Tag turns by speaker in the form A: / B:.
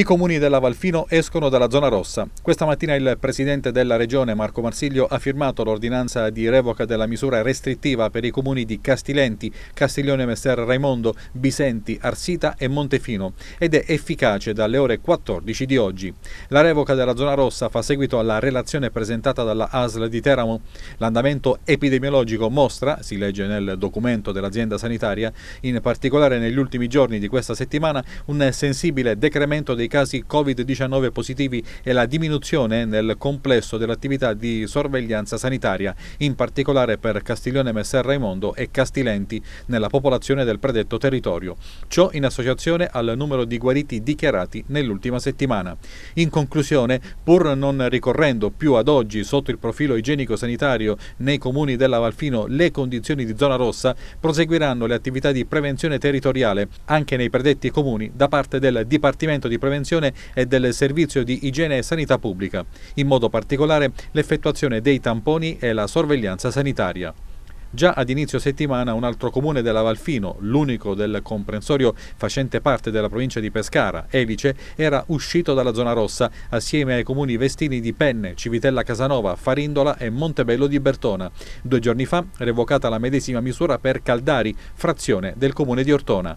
A: I comuni della Valfino escono dalla zona rossa. Questa mattina il presidente della regione Marco Marsiglio ha firmato l'ordinanza di revoca della misura restrittiva per i comuni di Castilenti, Castiglione Messer Raimondo, Bisenti, Arsita e Montefino ed è efficace dalle ore 14 di oggi. La revoca della zona rossa fa seguito alla relazione presentata dalla ASL di Teramo. L'andamento epidemiologico mostra, si legge nel documento dell'azienda sanitaria, in particolare negli ultimi giorni di questa settimana, un sensibile decremento dei casi Covid-19 positivi e la diminuzione nel complesso dell'attività di sorveglianza sanitaria, in particolare per Castiglione Messer Raimondo e Castilenti nella popolazione del predetto territorio. Ciò in associazione al numero di guariti dichiarati nell'ultima settimana. In conclusione, pur non ricorrendo più ad oggi sotto il profilo igienico-sanitario nei comuni della Valfino le condizioni di zona rossa, proseguiranno le attività di prevenzione territoriale anche nei predetti comuni da parte del Dipartimento di Prevenzione prevenzione e del servizio di igiene e sanità pubblica, in modo particolare l'effettuazione dei tamponi e la sorveglianza sanitaria. Già ad inizio settimana un altro comune della Valfino, l'unico del comprensorio facente parte della provincia di Pescara, Elice, era uscito dalla zona rossa assieme ai comuni vestini di Penne, Civitella Casanova, Farindola e Montebello di Bertona. Due giorni fa revocata la medesima misura per Caldari, frazione del comune di Ortona.